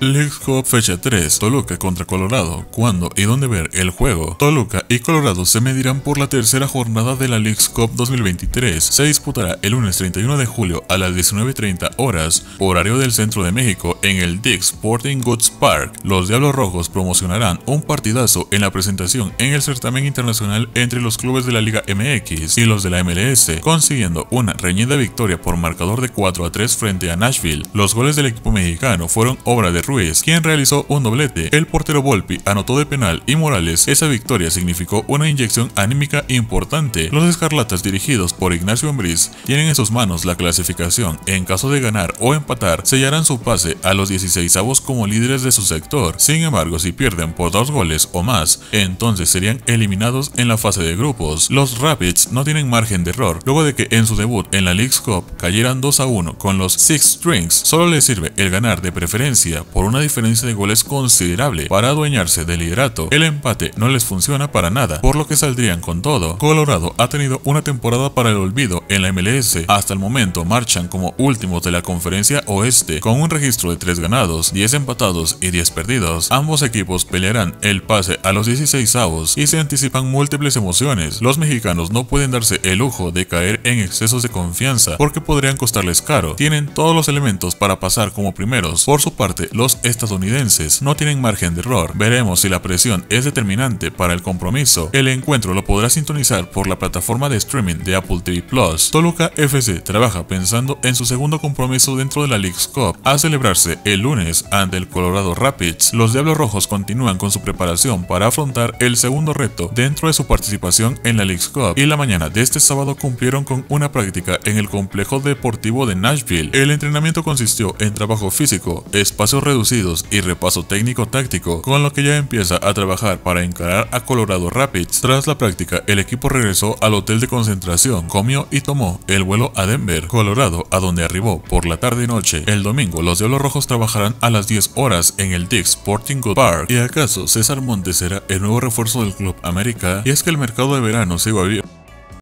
League Cup fecha 3, Toluca contra Colorado. ¿Cuándo y dónde ver el juego? Toluca y Colorado se medirán por la tercera jornada de la League Cup 2023. Se disputará el lunes 31 de julio a las 19.30 horas, horario del centro de México, en el Dick Sporting Goods Park. Los Diablos Rojos promocionarán un partidazo en la presentación en el certamen internacional entre los clubes de la Liga MX y los de la MLS, consiguiendo una reñida victoria por marcador de 4 a 3 frente a Nashville. Los goles del equipo mexicano fueron obra de Ruiz, quien realizó un doblete. El portero Volpi anotó de penal y Morales. Esa victoria significó una inyección anímica importante. Los escarlatas dirigidos por Ignacio Ambriz tienen en sus manos la clasificación. En caso de ganar o empatar, sellarán su pase a los 16 avos como líderes de su sector. Sin embargo, si pierden por dos goles o más, entonces serían eliminados en la fase de grupos. Los Rapids no tienen margen de error, luego de que en su debut en la League's Cup cayeran 2 a 1 con los Six Strings. Solo les sirve el ganar de preferencia por una diferencia de goles considerable para adueñarse del liderato. El empate no les funciona para nada, por lo que saldrían con todo. Colorado ha tenido una temporada para el olvido en la MLS. Hasta el momento marchan como últimos de la conferencia oeste, con un registro de 3 ganados, 10 empatados y 10 perdidos. Ambos equipos pelearán el pase a los 16 avos y se anticipan múltiples emociones. Los mexicanos no pueden darse el lujo de caer en excesos de confianza porque podrían costarles caro. Tienen todos los elementos para pasar como primeros. Por su parte, los estadounidenses no tienen margen de error. Veremos si la presión es determinante para el compromiso. El encuentro lo podrá sintonizar por la plataforma de streaming de Apple TV Plus. Toluca FC trabaja pensando en su segundo compromiso dentro de la League's Cup a celebrarse el lunes ante el Colorado Rapids. Los Diablos Rojos continúan con su preparación para afrontar el segundo reto dentro de su participación en la League's Cup y la mañana de este sábado cumplieron con una práctica en el complejo deportivo de Nashville. El entrenamiento consistió en trabajo físico, espacio reducido y repaso técnico-táctico, con lo que ya empieza a trabajar para encarar a Colorado Rapids. Tras la práctica, el equipo regresó al hotel de concentración, comió y tomó el vuelo a Denver, Colorado, a donde arribó por la tarde y noche. El domingo, los Diablos Rojos trabajarán a las 10 horas en el Dick Sporting Good Park. ¿Y acaso César Montes será el nuevo refuerzo del Club América? Y es que el mercado de verano se sigue abierto.